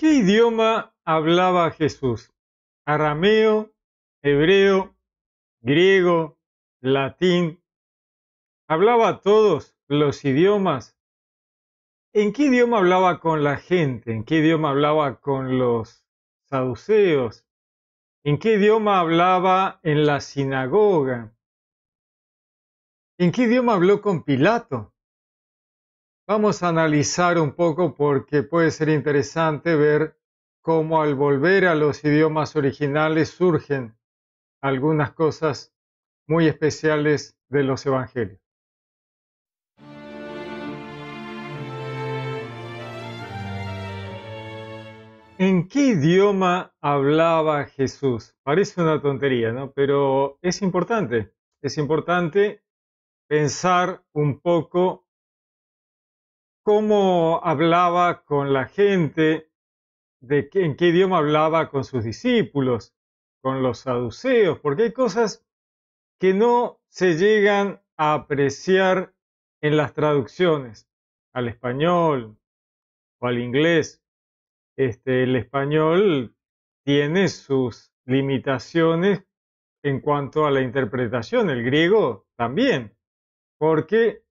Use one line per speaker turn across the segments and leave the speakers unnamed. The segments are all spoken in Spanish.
¿Qué idioma hablaba Jesús? ¿Arameo, hebreo, griego, latín? Hablaba todos los idiomas. ¿En qué idioma hablaba con la gente? ¿En qué idioma hablaba con los saduceos? ¿En qué idioma hablaba en la sinagoga? ¿En qué idioma habló con Pilato? Vamos a analizar un poco porque puede ser interesante ver cómo al volver a los idiomas originales surgen algunas cosas muy especiales de los evangelios. ¿En qué idioma hablaba Jesús? Parece una tontería, ¿no? Pero es importante. Es importante pensar un poco cómo hablaba con la gente, en qué idioma hablaba con sus discípulos, con los saduceos, porque hay cosas que no se llegan a apreciar en las traducciones al español o al inglés. Este, el español tiene sus limitaciones en cuanto a la interpretación, el griego también, porque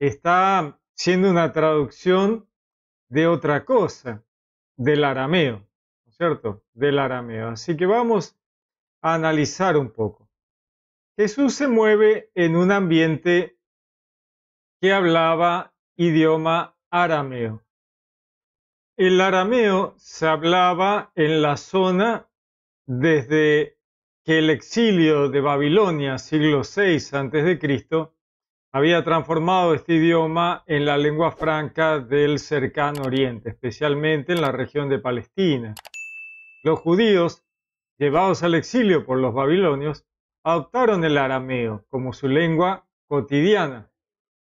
está siendo una traducción de otra cosa, del arameo, ¿no es cierto? Del arameo. Así que vamos a analizar un poco. Jesús se mueve en un ambiente que hablaba idioma arameo. El arameo se hablaba en la zona desde que el exilio de Babilonia, siglo VI a.C., había transformado este idioma en la lengua franca del cercano oriente, especialmente en la región de Palestina. Los judíos, llevados al exilio por los babilonios, adoptaron el arameo como su lengua cotidiana.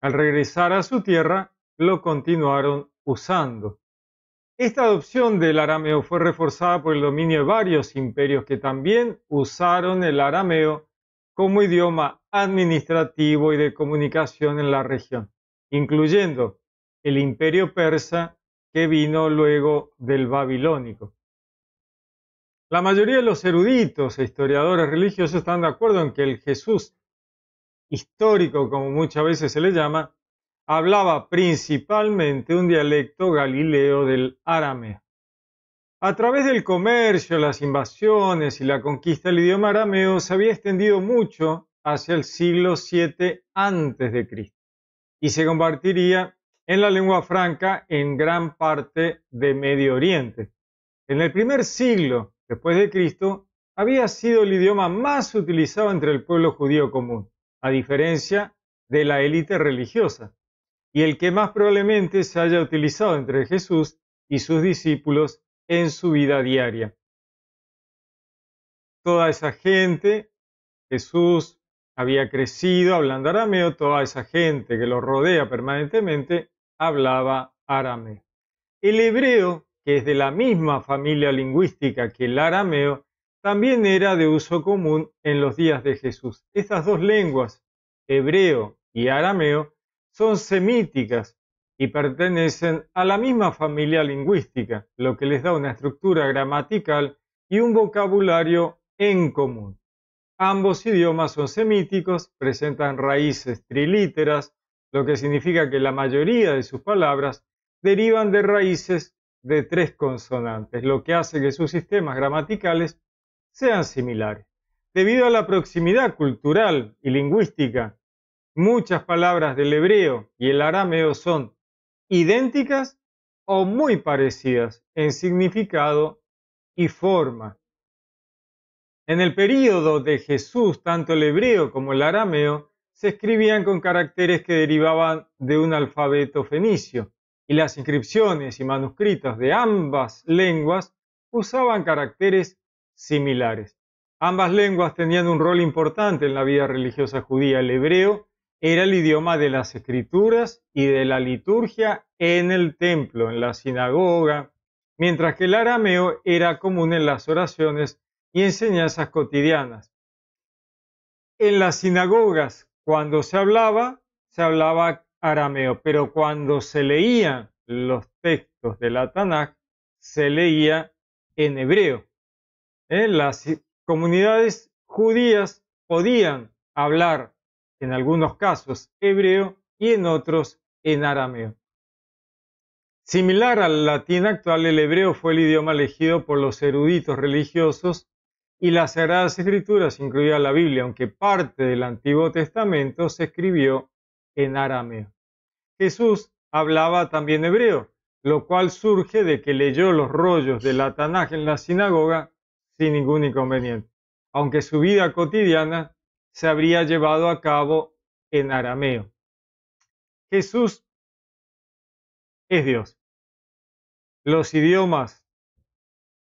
Al regresar a su tierra, lo continuaron usando. Esta adopción del arameo fue reforzada por el dominio de varios imperios que también usaron el arameo como idioma administrativo y de comunicación en la región, incluyendo el imperio persa que vino luego del babilónico. La mayoría de los eruditos e historiadores religiosos están de acuerdo en que el Jesús histórico, como muchas veces se le llama, hablaba principalmente un dialecto galileo del arameo. A través del comercio, las invasiones y la conquista del idioma arameo se había extendido mucho hacia el siglo VII a.C. y se convertiría en la lengua franca en gran parte de Medio Oriente. En el primer siglo después de Cristo, había sido el idioma más utilizado entre el pueblo judío común, a diferencia de la élite religiosa, y el que más probablemente se haya utilizado entre Jesús y sus discípulos en su vida diaria. Toda esa gente, Jesús había crecido hablando arameo, toda esa gente que lo rodea permanentemente hablaba arameo. El hebreo, que es de la misma familia lingüística que el arameo, también era de uso común en los días de Jesús. Estas dos lenguas, hebreo y arameo, son semíticas, y pertenecen a la misma familia lingüística, lo que les da una estructura gramatical y un vocabulario en común. Ambos idiomas son semíticos, presentan raíces trilíteras, lo que significa que la mayoría de sus palabras derivan de raíces de tres consonantes, lo que hace que sus sistemas gramaticales sean similares. Debido a la proximidad cultural y lingüística, muchas palabras del hebreo y el arameo son idénticas o muy parecidas en significado y forma. En el período de Jesús, tanto el hebreo como el arameo se escribían con caracteres que derivaban de un alfabeto fenicio, y las inscripciones y manuscritos de ambas lenguas usaban caracteres similares. Ambas lenguas tenían un rol importante en la vida religiosa judía, el hebreo era el idioma de las escrituras y de la liturgia en el templo, en la sinagoga, mientras que el arameo era común en las oraciones y enseñanzas cotidianas. En las sinagogas, cuando se hablaba, se hablaba arameo, pero cuando se leían los textos de la se leía en hebreo. Eh, las comunidades judías podían hablar en algunos casos hebreo y en otros en arameo. Similar al latín actual, el hebreo fue el idioma elegido por los eruditos religiosos y las Sagradas Escrituras, incluida la Biblia, aunque parte del Antiguo Testamento, se escribió en arameo. Jesús hablaba también hebreo, lo cual surge de que leyó los rollos del la en la sinagoga sin ningún inconveniente, aunque su vida cotidiana se habría llevado a cabo en arameo. Jesús es Dios. Los idiomas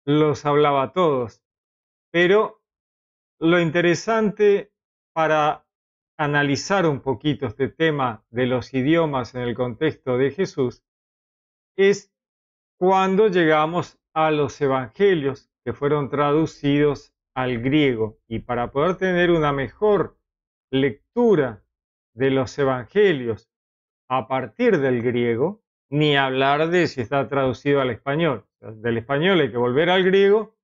los hablaba todos, pero lo interesante para analizar un poquito este tema de los idiomas en el contexto de Jesús es cuando llegamos a los evangelios que fueron traducidos al griego. Y para poder tener una mejor lectura de los evangelios a partir del griego, ni hablar de si está traducido al español. Del español hay que volver al griego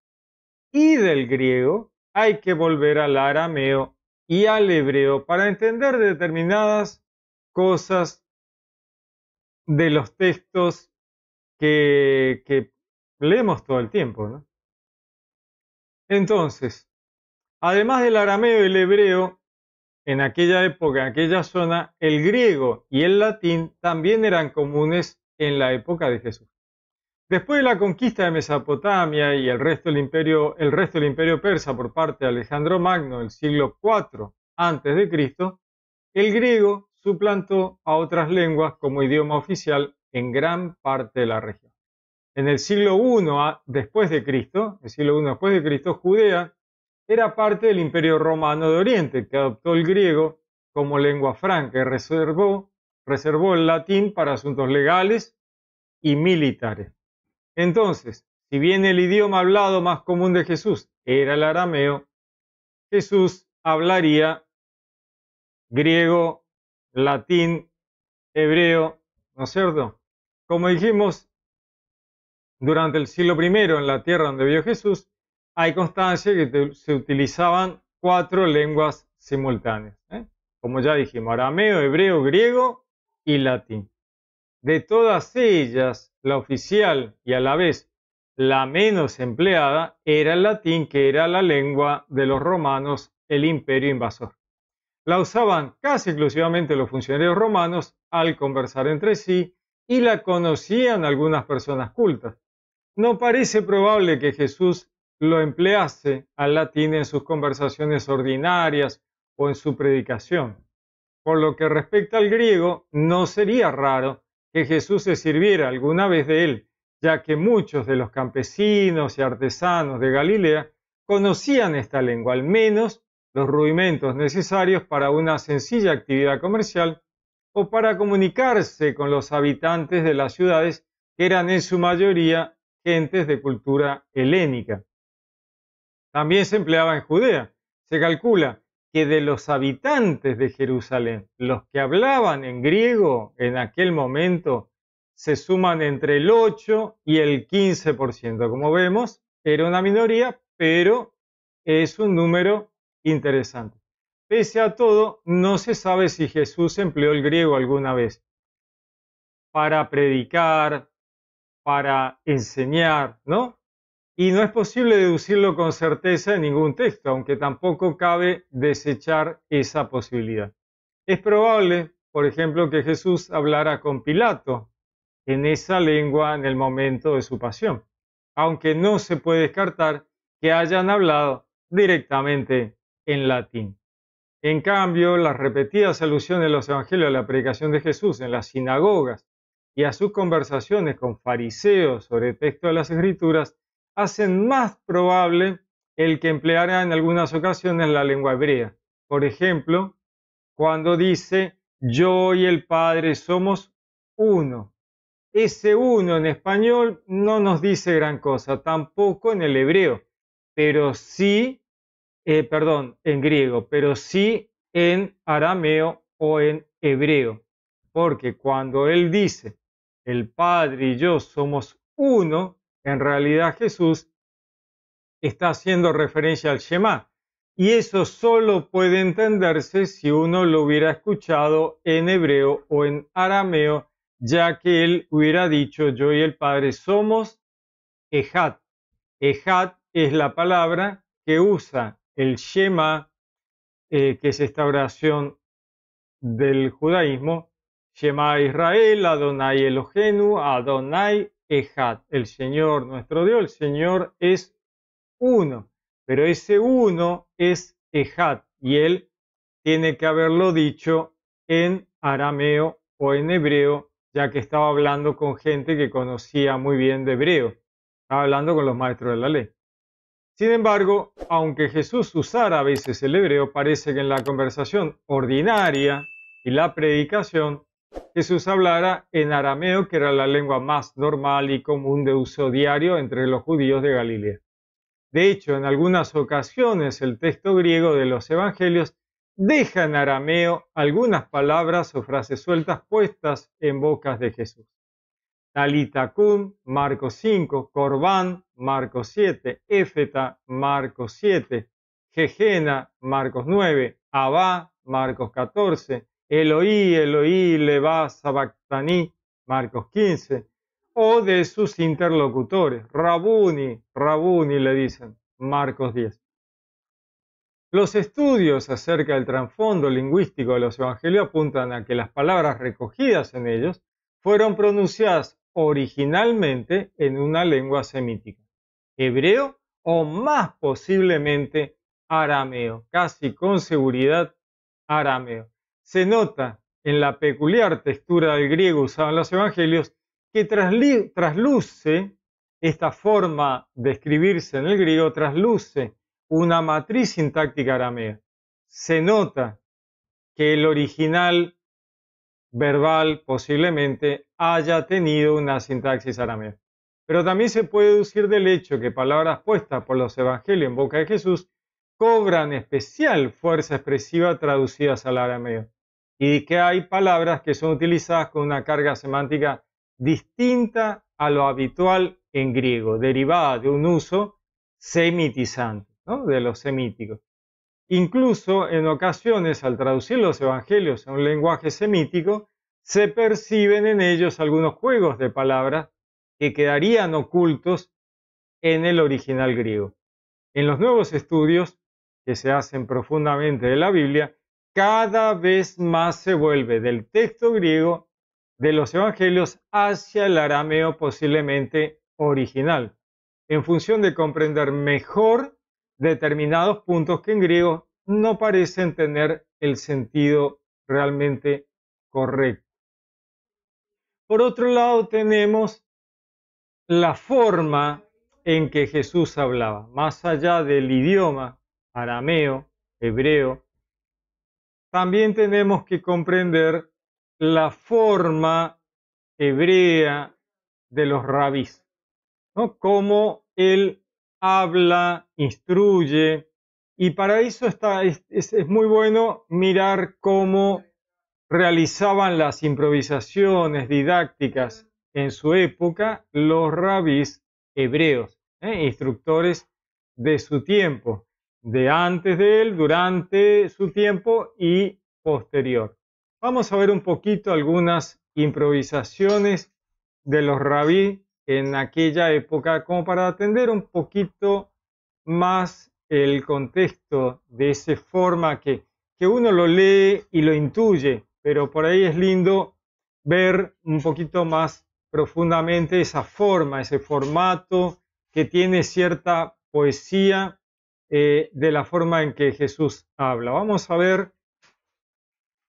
y del griego hay que volver al arameo y al hebreo para entender determinadas cosas de los textos que, que leemos todo el tiempo. ¿no? Entonces, además del arameo y el hebreo, en aquella época, en aquella zona, el griego y el latín también eran comunes en la época de Jesús. Después de la conquista de Mesopotamia y el resto del imperio, persa por parte de Alejandro Magno, el siglo IV a.C., el griego suplantó a otras lenguas como idioma oficial en gran parte de la región. En el siglo I después de Cristo, el siglo I después de Cristo, Judea era parte del Imperio Romano de Oriente, que adoptó el griego como lengua franca y reservó, reservó el latín para asuntos legales y militares. Entonces, si bien el idioma hablado más común de Jesús era el arameo, Jesús hablaría griego, latín, hebreo, ¿no es cierto? Como dijimos, durante el siglo I en la tierra donde vivió Jesús, hay constancia que se utilizaban cuatro lenguas simultáneas, ¿eh? como ya dijimos, arameo, hebreo, griego y latín. De todas ellas, la oficial y a la vez la menos empleada era el latín, que era la lengua de los romanos, el imperio invasor. La usaban casi exclusivamente los funcionarios romanos al conversar entre sí y la conocían algunas personas cultas. No parece probable que Jesús lo emplease al latín en sus conversaciones ordinarias o en su predicación. Por lo que respecta al griego, no sería raro que Jesús se sirviera alguna vez de él, ya que muchos de los campesinos y artesanos de Galilea conocían esta lengua, al menos los rudimentos necesarios para una sencilla actividad comercial o para comunicarse con los habitantes de las ciudades que eran en su mayoría gentes de cultura helénica. También se empleaba en Judea. Se calcula que de los habitantes de Jerusalén, los que hablaban en griego en aquel momento, se suman entre el 8 y el 15%. Como vemos, era una minoría, pero es un número interesante. Pese a todo, no se sabe si Jesús empleó el griego alguna vez para predicar, para enseñar, ¿no? Y no es posible deducirlo con certeza en ningún texto, aunque tampoco cabe desechar esa posibilidad. Es probable, por ejemplo, que Jesús hablara con Pilato en esa lengua en el momento de su pasión, aunque no se puede descartar que hayan hablado directamente en latín. En cambio, las repetidas alusiones de los evangelios a la predicación de Jesús en las sinagogas y a sus conversaciones con fariseos sobre el texto de las escrituras hacen más probable el que empleara en algunas ocasiones la lengua hebrea. Por ejemplo, cuando dice yo y el Padre somos uno. Ese uno en español no nos dice gran cosa, tampoco en el hebreo, pero sí, eh, perdón, en griego, pero sí en arameo o en hebreo. Porque cuando él dice el Padre y yo somos uno, en realidad Jesús está haciendo referencia al Shema. Y eso solo puede entenderse si uno lo hubiera escuchado en hebreo o en arameo, ya que él hubiera dicho, yo y el Padre somos Ejat. Ejat es la palabra que usa el Shema, eh, que es esta oración del judaísmo, Shema Israel, Adonai Elohenu, Adonai Ejat. El Señor nuestro Dios, el Señor es uno, pero ese uno es Ejat y él tiene que haberlo dicho en arameo o en hebreo, ya que estaba hablando con gente que conocía muy bien de hebreo, estaba hablando con los maestros de la ley. Sin embargo, aunque Jesús usara a veces el hebreo, parece que en la conversación ordinaria y la predicación Jesús hablara en arameo, que era la lengua más normal y común de uso diario entre los judíos de Galilea. De hecho, en algunas ocasiones el texto griego de los evangelios deja en arameo algunas palabras o frases sueltas puestas en bocas de Jesús. Talitacum, Marcos 5, Corbán, Marcos 7, Éfeta, Marcos 7, Jejena, Marcos 9, Abá, Marcos 14, Eloí, Eloí, Levá, Sabactaní, Marcos 15, o de sus interlocutores, Rabuni, Rabuni le dicen, Marcos 10. Los estudios acerca del trasfondo lingüístico de los evangelios apuntan a que las palabras recogidas en ellos fueron pronunciadas originalmente en una lengua semítica, hebreo o más posiblemente arameo, casi con seguridad arameo se nota en la peculiar textura del griego usada en los evangelios que trasluce esta forma de escribirse en el griego, trasluce una matriz sintáctica aramea. Se nota que el original verbal posiblemente haya tenido una sintaxis aramea. Pero también se puede deducir del hecho que palabras puestas por los evangelios en boca de Jesús cobran especial fuerza expresiva traducidas al arameo y que hay palabras que son utilizadas con una carga semántica distinta a lo habitual en griego, derivada de un uso semitizante, de los semíticos. Incluso en ocasiones, al traducir los evangelios a un lenguaje semítico, se perciben en ellos algunos juegos de palabras que quedarían ocultos en el original griego. En los nuevos estudios que se hacen profundamente de la Biblia, cada vez más se vuelve del texto griego de los evangelios hacia el arameo posiblemente original, en función de comprender mejor determinados puntos que en griego no parecen tener el sentido realmente correcto. Por otro lado, tenemos la forma en que Jesús hablaba, más allá del idioma arameo, hebreo, también tenemos que comprender la forma hebrea de los rabis, ¿no? Cómo él habla, instruye, y para eso está, es, muy bueno mirar cómo realizaban las improvisaciones didácticas en su época los rabis hebreos, ¿eh? instructores de su tiempo de antes de él, durante su tiempo y posterior. Vamos a ver un poquito algunas improvisaciones de los rabí en aquella época como para atender un poquito más el contexto de esa forma que, que uno lo lee y lo intuye, pero por ahí es lindo ver un poquito más profundamente esa forma, ese formato que tiene cierta poesía eh, de la forma en que Jesús habla. Vamos a ver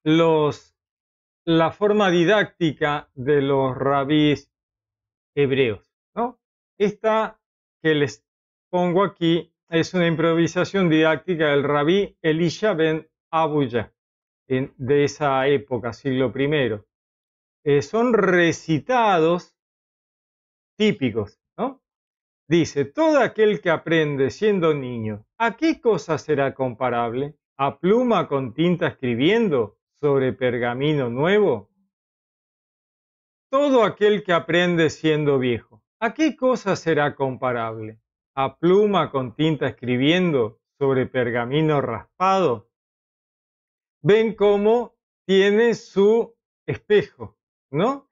los, la forma didáctica de los rabíes hebreos. Esta que les pongo aquí es una improvisación didáctica del rabí Elisha ben Abuya de esa época, siglo I. Eh, son recitados típicos Dice, todo aquel que aprende siendo niño, ¿a qué cosa será comparable? ¿A pluma con tinta escribiendo sobre pergamino nuevo? Todo aquel que aprende siendo viejo, ¿a qué cosa será comparable? ¿A pluma con tinta escribiendo sobre pergamino raspado? Ven cómo tiene su espejo, ¿no?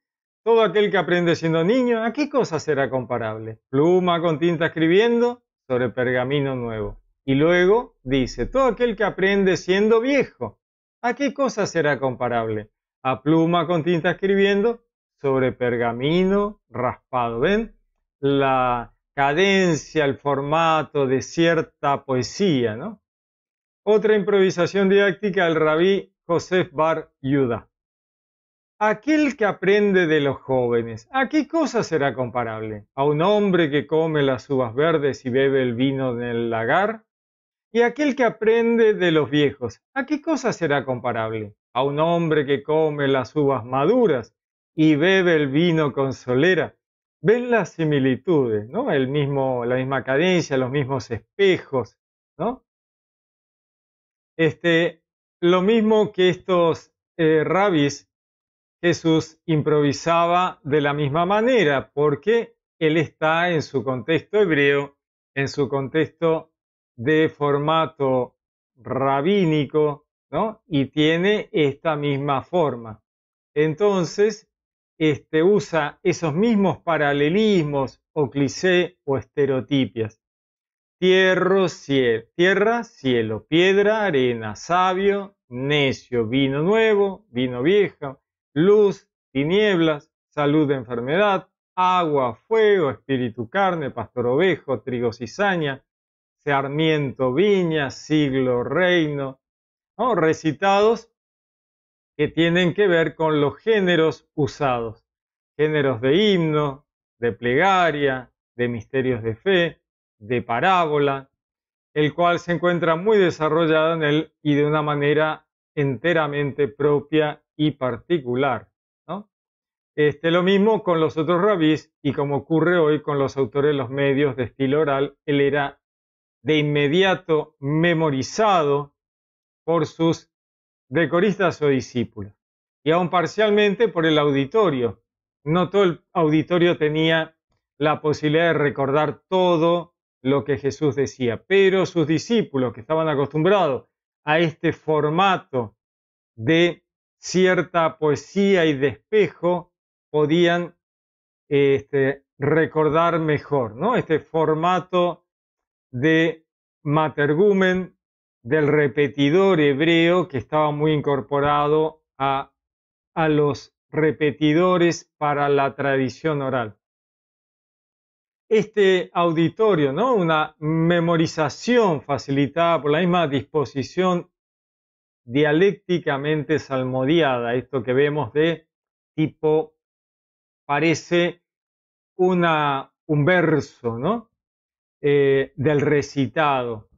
Todo aquel que aprende siendo niño, ¿a qué cosa será comparable? Pluma con tinta escribiendo sobre pergamino nuevo. Y luego dice, todo aquel que aprende siendo viejo, ¿a qué cosa será comparable? A pluma con tinta escribiendo sobre pergamino raspado. ¿Ven? La cadencia, el formato de cierta poesía, ¿no? Otra improvisación didáctica del rabí Josef Bar Yuda. Aquel que aprende de los jóvenes, ¿a qué cosa será comparable? ¿A un hombre que come las uvas verdes y bebe el vino del lagar? ¿Y aquel que aprende de los viejos, ¿a qué cosa será comparable? ¿A un hombre que come las uvas maduras y bebe el vino con solera? Ven las similitudes, ¿no? El mismo, la misma cadencia, los mismos espejos, ¿no? Este, lo mismo que estos eh, rabis Jesús improvisaba de la misma manera porque él está en su contexto hebreo, en su contexto de formato rabínico, Y tiene esta misma forma. Entonces, este, usa esos mismos paralelismos o cliché o estereotipias. tierra, cielo, piedra, arena, sabio, necio, vino nuevo, vino viejo, luz, tinieblas, salud, enfermedad, agua, fuego, espíritu, carne, pastor ovejo, trigo, cizaña, sarmiento, viña, siglo, reino, recitados que tienen que ver con los géneros usados, géneros de himno, de plegaria, de misterios de fe, de parábola, el cual se encuentra muy desarrollado en él y de una manera enteramente propia y particular. Este, lo mismo con los otros rabis y como ocurre hoy con los autores de los medios de estilo oral, él era de inmediato memorizado por sus decoristas o discípulos y aún parcialmente por el auditorio. No todo el auditorio tenía la posibilidad de recordar todo lo que Jesús decía, pero sus discípulos que estaban acostumbrados a este formato de cierta poesía y despejo podían este, recordar mejor, ¿no? Este formato de matergumen del repetidor hebreo que estaba muy incorporado a, a los repetidores para la tradición oral. Este auditorio, ¿no? Una memorización facilitada por la misma disposición dialécticamente salmodiada, esto que vemos de tipo parece una, un verso ¿no? Eh, del recitado.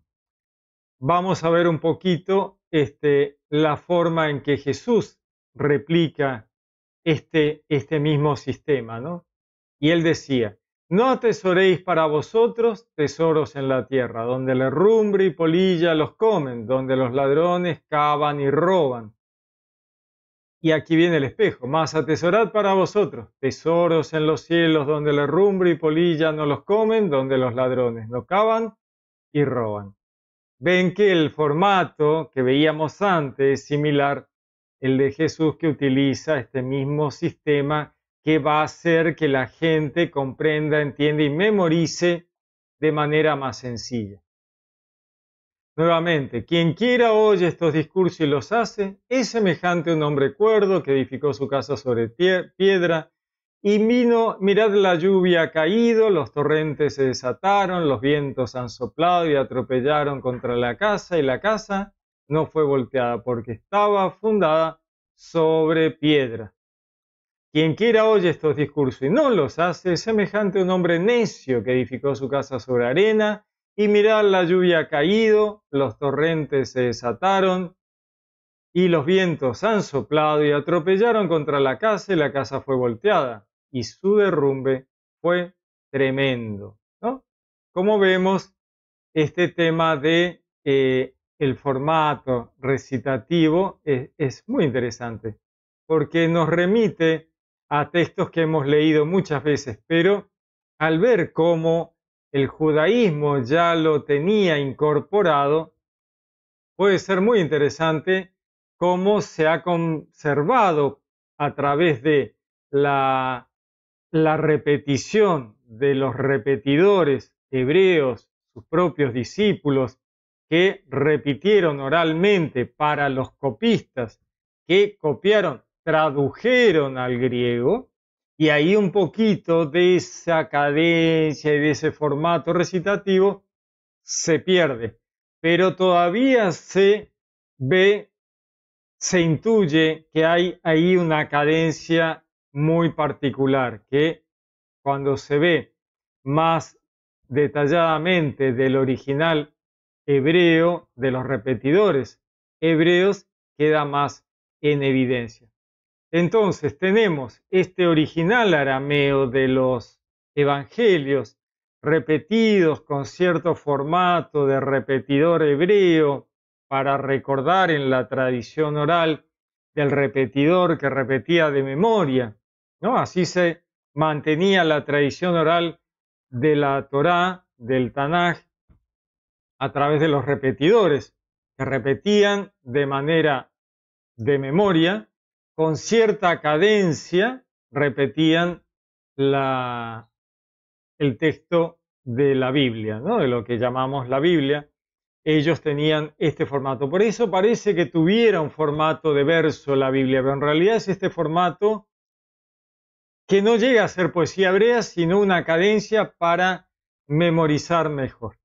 Vamos a ver un poquito este, la forma en que Jesús replica este, este mismo sistema. ¿no? Y él decía, no atesoréis para vosotros tesoros en la tierra, donde la herrumbre y polilla los comen, donde los ladrones cavan y roban. Y aquí viene el espejo, más atesorad para vosotros tesoros en los cielos, donde la herrumbre y polilla no los comen, donde los ladrones no cavan y roban. Ven que el formato que veíamos antes es similar el de Jesús que utiliza este mismo sistema que va a hacer que la gente comprenda, entienda y memorice de manera más sencilla. Nuevamente, quien quiera oye estos discursos y los hace, es semejante a un hombre cuerdo que edificó su casa sobre piedra, y vino, mirad la lluvia ha caído, los torrentes se desataron, los vientos han soplado y atropellaron contra la casa, y la casa no fue volteada porque estaba fundada sobre piedra. Quien quiera oye estos discursos y no los hace, es semejante a un hombre necio que edificó su casa sobre arena, y mirad la lluvia ha caído, los torrentes se desataron, y los vientos han soplado y atropellaron contra la casa, y la casa fue volteada, y su derrumbe fue tremendo. ¿no? Como vemos, este tema de eh, el formato recitativo eh, es muy interesante, porque nos remite a textos que hemos leído muchas veces, pero al ver cómo el judaísmo ya lo tenía incorporado, puede ser muy interesante cómo se ha conservado a través de la, repetición de los repetidores hebreos, sus propios discípulos, que repitieron oralmente para los copistas, que copiaron tradujeron al griego y ahí un poquito de esa cadencia y de ese formato recitativo se pierde, pero todavía se ve, se intuye que hay ahí una cadencia muy particular, que cuando se ve más detalladamente del original hebreo, de los repetidores hebreos, queda más en evidencia. Entonces tenemos este original arameo de los evangelios, repetidos con cierto formato de repetidor hebreo para recordar en la tradición oral del repetidor que repetía de memoria, ¿no? Así se mantenía la tradición oral de la Torá, del Tanaj, a través de los repetidores, que repetían de manera de memoria con cierta cadencia repetían la, el texto de la Biblia, de lo que llamamos la Biblia. Ellos tenían este formato. Por eso parece que tuviera un formato de verso la Biblia, pero en realidad es este formato que no llega a ser poesía hebrea, sino una cadencia para memorizar mejor.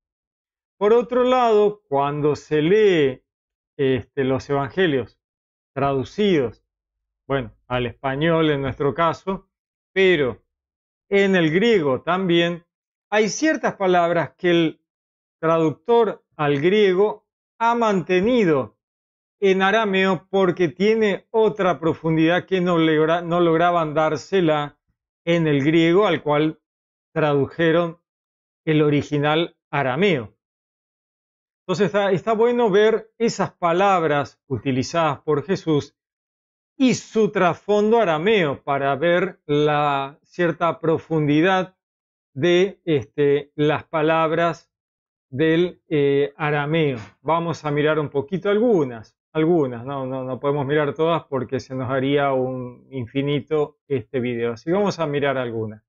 Por otro lado, cuando se lee este, los evangelios traducidos bueno, al español en nuestro caso, pero en el griego también hay ciertas palabras que el traductor al griego ha mantenido en arameo porque tiene otra profundidad que no, lograban dársela en el griego al cual tradujeron el original arameo. Entonces está bueno ver esas palabras utilizadas por Jesús y su trasfondo arameo para ver la cierta profundidad de este, las palabras del eh, arameo. Vamos a mirar un poquito algunas, algunas, no, no, no podemos mirar todas porque se nos haría un infinito este video, así vamos a mirar algunas.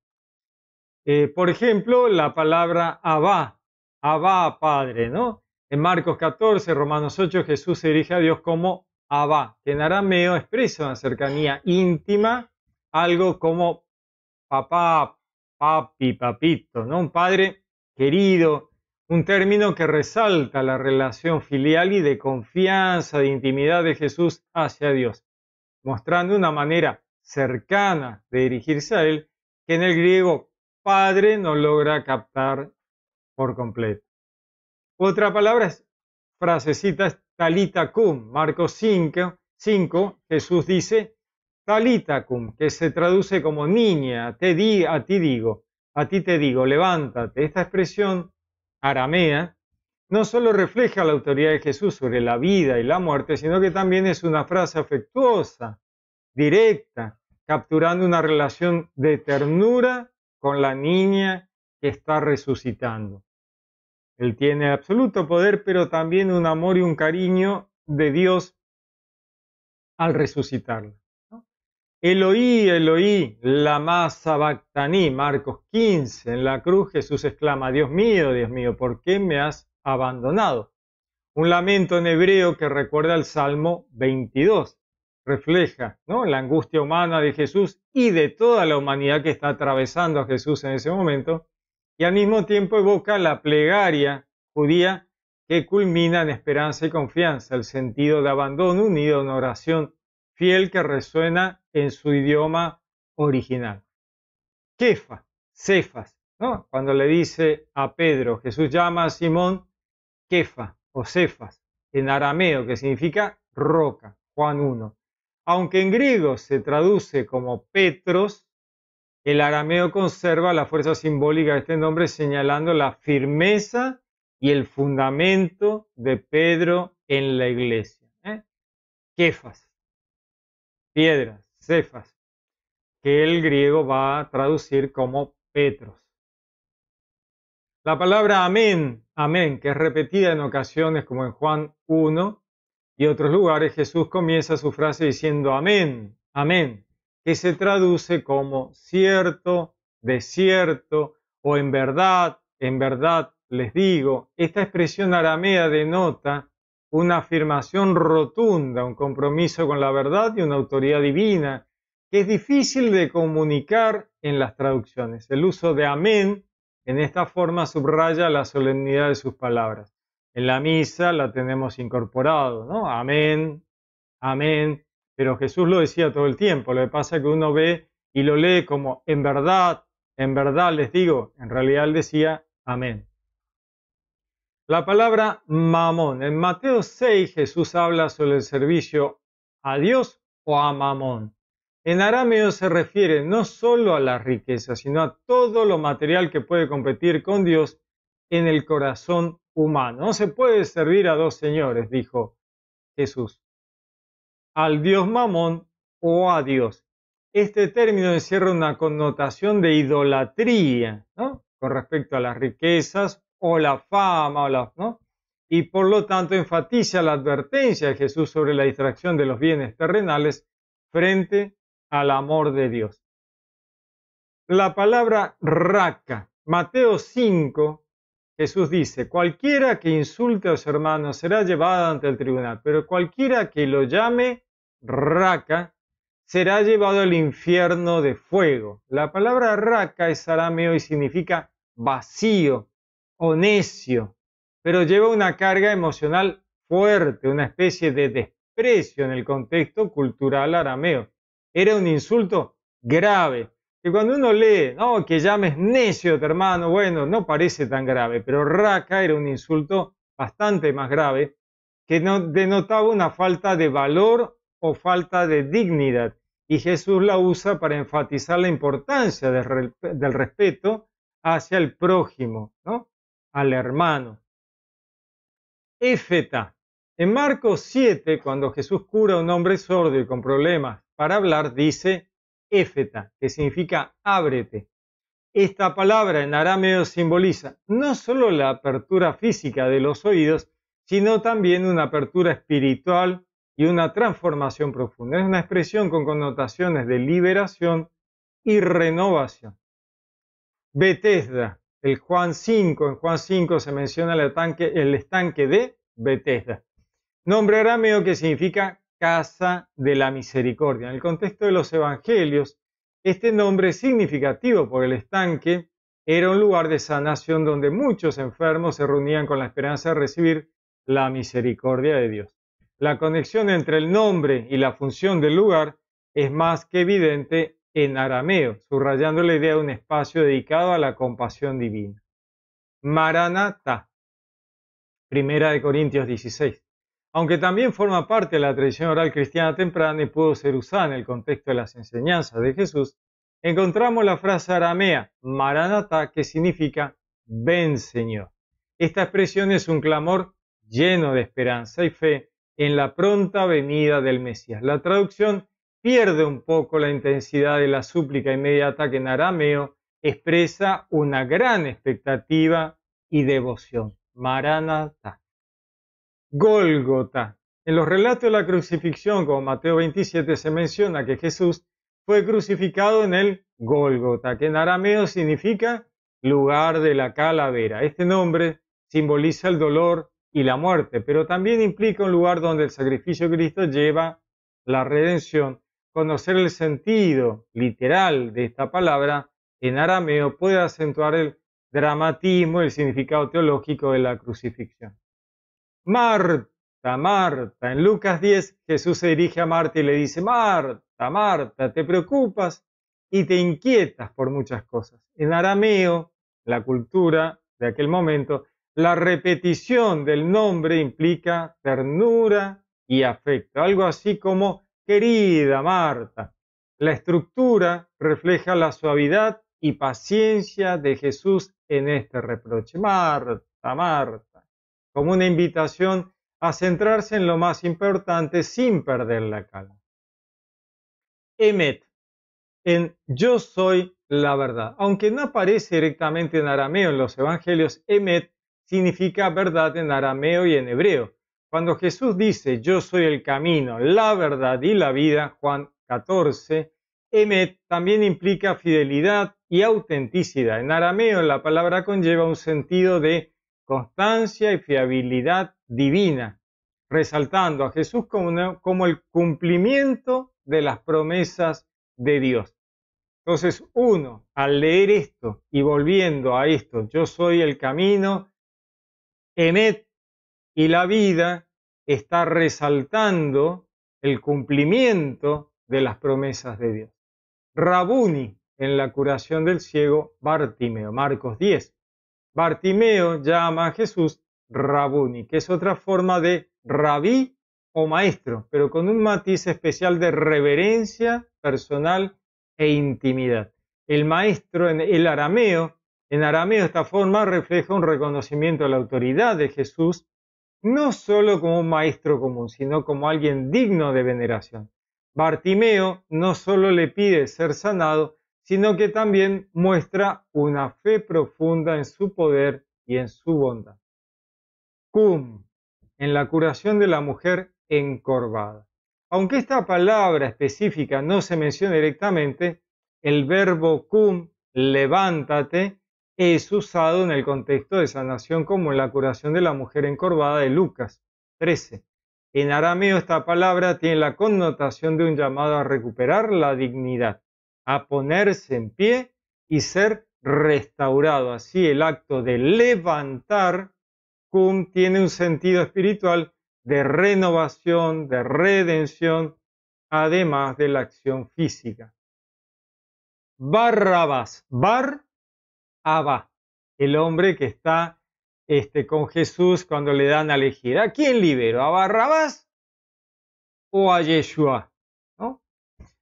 Eh, por ejemplo, la palabra Abba, Abba Padre, ¿no? En Marcos 14, Romanos 8, Jesús se dirige a Dios como Abba, ah, que en arameo expresa una cercanía íntima, algo como papá, papi, papito, ¿no? Un padre querido, un término que resalta la relación filial y de confianza, de intimidad de Jesús hacia Dios, mostrando una manera cercana de dirigirse a Él que en el griego padre no logra captar por completo. Otra palabra es frasecita Talita Marcos 5, Jesús dice, Talita que se traduce como niña, te di, a ti digo, a ti te digo, levántate. Esta expresión aramea no solo refleja la autoridad de Jesús sobre la vida y la muerte, sino que también es una frase afectuosa, directa, capturando una relación de ternura con la niña que está resucitando. Él tiene absoluto poder, pero también un amor y un cariño de Dios al resucitarlo. ¿no? Eloí, la masa bactaní, Marcos 15, en la cruz Jesús exclama, Dios mío, Dios mío, ¿por qué me has abandonado? Un lamento en hebreo que recuerda al Salmo 22, refleja ¿no? la angustia humana de Jesús y de toda la humanidad que está atravesando a Jesús en ese momento y al mismo tiempo evoca la plegaria judía que culmina en esperanza y confianza, el sentido de abandono unido a una oración fiel que resuena en su idioma original. Kefa, Cefas, cuando le dice a Pedro, Jesús llama a Simón Kefa o Cefas, en arameo, que significa roca, Juan 1. Aunque en griego se traduce como Petros, el arameo conserva la fuerza simbólica de este nombre señalando la firmeza y el fundamento de Pedro en la iglesia. ¿eh? piedras, cefas, que el griego va a traducir como Petros. La palabra amén, amén, que es repetida en ocasiones como en Juan 1 y otros lugares, Jesús comienza su frase diciendo amén, amén, que se traduce como cierto, de cierto o en verdad, en verdad les digo. Esta expresión aramea denota una afirmación rotunda, un compromiso con la verdad y una autoridad divina que es difícil de comunicar en las traducciones. El uso de amén en esta forma subraya la solemnidad de sus palabras. En la misa la tenemos incorporado, ¿no? Amén, amén, pero Jesús lo decía todo el tiempo. Lo que pasa es que uno ve y lo lee como en verdad, en verdad les digo, en realidad él decía amén. La palabra mamón. En Mateo 6 Jesús habla sobre el servicio a Dios o a mamón. En arameo se refiere no solo a la riqueza, sino a todo lo material que puede competir con Dios en el corazón humano. No se puede servir a dos señores, dijo Jesús al dios Mamón o a Dios. Este término encierra una connotación de idolatría ¿no? con respecto a las riquezas o la fama o la, ¿no? y por lo tanto enfatiza la advertencia de Jesús sobre la distracción de los bienes terrenales frente al amor de Dios. La palabra raca, Mateo 5, Jesús dice, cualquiera que insulte a su hermanos será llevado ante el tribunal, pero cualquiera que lo llame Raca será llevado al infierno de fuego. La palabra raca es arameo y significa vacío o necio, pero lleva una carga emocional fuerte, una especie de desprecio en el contexto cultural arameo. Era un insulto grave, que cuando uno lee, no, que llames necio tu hermano, bueno, no parece tan grave, pero raca era un insulto bastante más grave, que denotaba una falta de valor o falta de dignidad. Y Jesús la usa para enfatizar la importancia del, respeto hacia el prójimo, ¿no? al hermano. Éfeta. En Marcos 7, cuando Jesús cura a un hombre sordo y con problemas para hablar, dice Éfeta, que significa ábrete. Esta palabra en arameo simboliza no solo la apertura física de los oídos, sino también una apertura espiritual y una transformación profunda. Es una expresión con connotaciones de liberación y renovación. Betesda, el Juan 5, en Juan 5 se menciona el estanque, el estanque de Betesda. Nombre arameo que significa casa de la misericordia. En el contexto de los evangelios, este nombre es significativo porque el estanque era un lugar de sanación donde muchos enfermos se reunían con la esperanza de recibir la misericordia de Dios. La conexión entre el nombre y la función del lugar es más que evidente en arameo, subrayando la idea de un espacio dedicado a la compasión divina. Maranata, primera de Corintios 16. Aunque también forma parte de la tradición oral cristiana temprana y pudo ser usada en el contexto de las enseñanzas de Jesús, encontramos la frase aramea Maranata que significa Ven Señor. Esta expresión es un clamor lleno de esperanza y fe en la pronta venida del Mesías. La traducción pierde un poco la intensidad de la súplica inmediata que en arameo expresa una gran expectativa y devoción. Maranatha. Gólgota. En los relatos de la crucifixión, como Mateo 27, se menciona que Jesús fue crucificado en el Gólgota, que en arameo significa lugar de la calavera. Este nombre simboliza el dolor y la muerte, pero también implica un lugar donde el sacrificio de Cristo lleva la redención. Conocer el sentido literal de esta palabra en arameo puede acentuar el dramatismo el significado teológico de la crucifixión. Marta, Marta, en Lucas 10 Jesús se dirige a Marta y le dice, Marta, Marta, te preocupas y te inquietas por muchas cosas. En arameo, la cultura de aquel momento, la repetición del nombre implica ternura y afecto, algo así como querida Marta. La estructura refleja la suavidad y paciencia de Jesús en este reproche. Marta, Marta, como una invitación a centrarse en lo más importante sin perder la calma. Emet, en Yo soy la verdad. Aunque no aparece directamente en arameo en los evangelios, Emet significa verdad en arameo y en hebreo. Cuando Jesús dice, yo soy el camino, la verdad y la vida, Juan 14, emet también implica fidelidad y autenticidad. En arameo la palabra conlleva un sentido de constancia y fiabilidad divina, resaltando a Jesús como, como el cumplimiento de las promesas de Dios. Entonces, uno, al leer esto y volviendo a esto, yo soy el camino, Emet y la vida está resaltando el cumplimiento de las promesas de Dios. Rabuni en la curación del ciego Bartimeo, Marcos 10. Bartimeo llama a Jesús Rabuni, que es otra forma de rabí o maestro, pero con un matiz especial de reverencia personal e intimidad. El maestro en el arameo en arameo esta forma refleja un reconocimiento a la autoridad de Jesús, no solo como un maestro común, sino como alguien digno de veneración. Bartimeo no solo le pide ser sanado, sino que también muestra una fe profunda en su poder y en su bondad. Cum, en la curación de la mujer encorvada. Aunque esta palabra específica no se menciona directamente, el verbo cum, levántate, es usado en el contexto de sanación como en la curación de la mujer encorvada de Lucas 13. En arameo esta palabra tiene la connotación de un llamado a recuperar la dignidad, a ponerse en pie y ser restaurado. Así el acto de levantar, cum, tiene un sentido espiritual de renovación, de redención, además de la acción física. Barrabás, bar Abba, el hombre que está este, con Jesús cuando le dan a elegir. ¿A quién liberó? ¿A Barrabás o a Yeshua?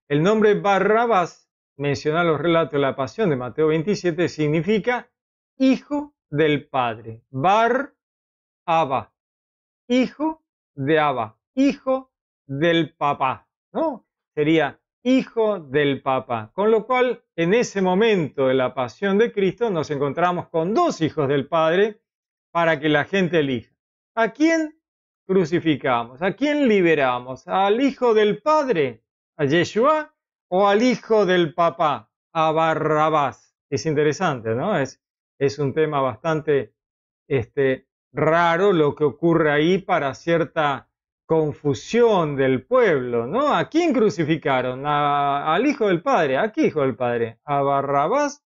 El nombre Barrabás, en los relatos de la pasión de Mateo 27, significa hijo del Padre. Bar Abba, hijo de Abba, hijo del papá. ¿no? Sería hijo del Papa. Con lo cual, en ese momento de la pasión de Cristo, nos encontramos con dos hijos del Padre para que la gente elija. ¿A quién crucificamos? ¿A quién liberamos? ¿Al hijo del Padre, a Yeshua, o al hijo del Papá, a Barrabás? Es interesante, ¿no? Es, es un tema bastante este, raro lo que ocurre ahí para cierta confusión del pueblo, ¿no? ¿A quién crucificaron? ¿Al hijo del padre? ¿A qué hijo del padre? ¿A Barrabás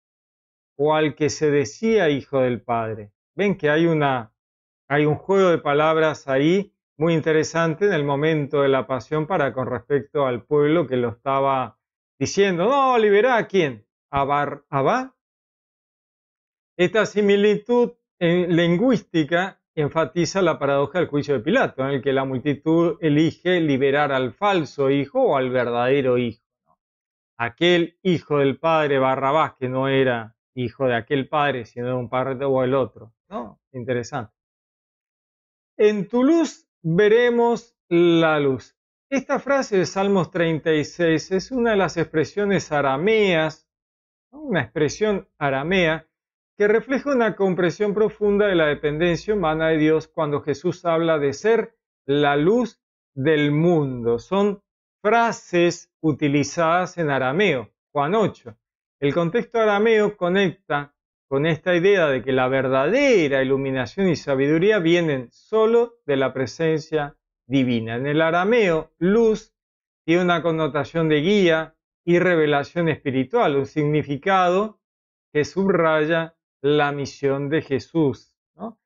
o al que se decía hijo del padre? Ven que hay, una, hay un juego de palabras ahí muy interesante en el momento de la pasión para con respecto al pueblo que lo estaba diciendo, no, liberá a quién? A Barrabás. Esta similitud en eh, lingüística enfatiza la paradoja del juicio de Pilato, en el que la multitud elige liberar al falso hijo o al verdadero hijo. Aquel hijo del padre Barrabás, que no era hijo de aquel padre, sino de un padre o el otro. Interesante. En tu luz veremos la luz. Esta frase de Salmos 36 es una de las expresiones arameas, una expresión aramea que refleja una comprensión profunda de la dependencia humana de Dios cuando Jesús habla de ser la luz del mundo. Son frases utilizadas en arameo, Juan 8. El contexto arameo conecta con esta idea de que la verdadera iluminación y sabiduría vienen solo de la presencia divina. En el arameo, luz tiene una connotación de guía y revelación espiritual, un significado que subraya la misión de Jesús. Son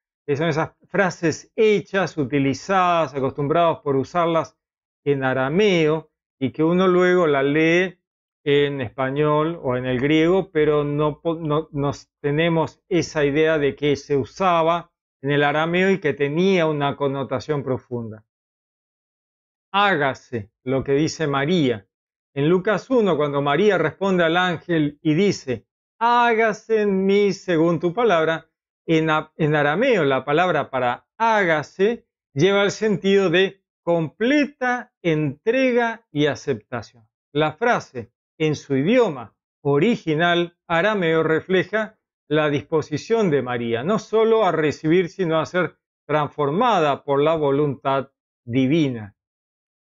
esas frases hechas, utilizadas, acostumbrados por usarlas en arameo y que uno luego la lee en español o en el griego, pero no, nos tenemos esa idea de que se usaba en el arameo y que tenía una connotación profunda. Hágase lo que dice María. En Lucas 1, cuando María responde al ángel y dice, hágase en mí según tu palabra. En, arameo, la palabra para hágase lleva el sentido de completa entrega y aceptación. La frase en su idioma original arameo refleja la disposición de María, no solo a recibir, sino a ser transformada por la voluntad divina.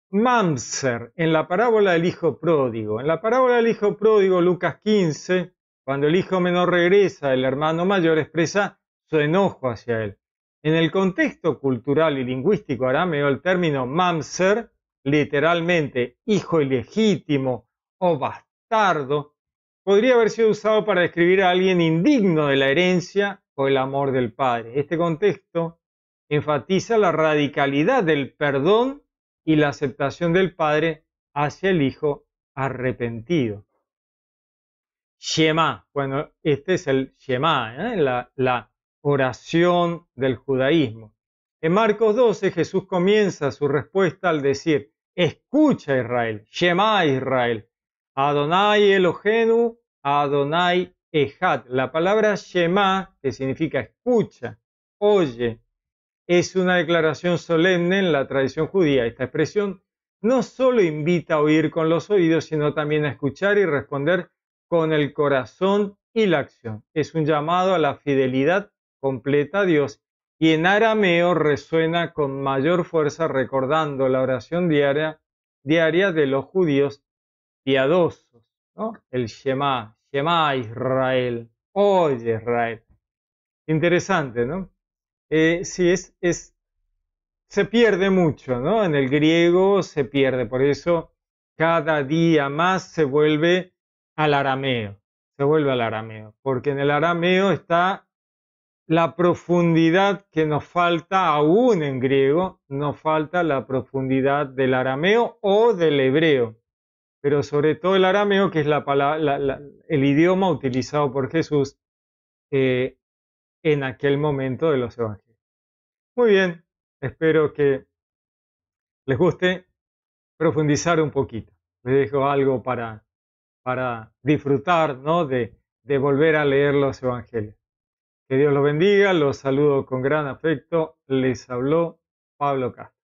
Mamser, en la parábola del Hijo Pródigo. En la parábola del Hijo Pródigo, Lucas 15, cuando el hijo menor regresa, el hermano mayor expresa su enojo hacia él. En el contexto cultural y lingüístico arameo, el término mamser, literalmente hijo ilegítimo o bastardo, podría haber sido usado para describir a alguien indigno de la herencia o el amor del padre. Este contexto enfatiza la radicalidad del perdón y la aceptación del padre hacia el hijo arrepentido. Shema, bueno este es el Shema, ¿eh? la, oración del judaísmo. En Marcos 12 Jesús comienza su respuesta al decir, escucha Israel, Shema Israel, Adonai Elohenu, Adonai Ejad. La palabra Shema, que significa escucha, oye, es una declaración solemne en la tradición judía. Esta expresión no solo invita a oír con los oídos, sino también a escuchar y responder con el corazón y la acción. Es un llamado a la fidelidad completa a Dios y en arameo resuena con mayor fuerza recordando la oración diaria, diaria de los judíos piadosos, ¿no? el Shema, Shema Israel, oye Israel. Interesante, ¿no? Eh, sí, es, es, se pierde mucho, ¿no? En el griego se pierde, por eso cada día más se vuelve al arameo, se vuelve al arameo, porque en el arameo está la profundidad que nos falta aún en griego, nos falta la profundidad del arameo o del hebreo, pero sobre todo el arameo, que es la el idioma utilizado por Jesús eh, en aquel momento de los evangelios. Muy bien, espero que les guste profundizar un poquito. Les dejo algo para para disfrutar ¿no? de, de volver a leer los evangelios. Que Dios los bendiga, los saludo con gran afecto, les habló Pablo Castro.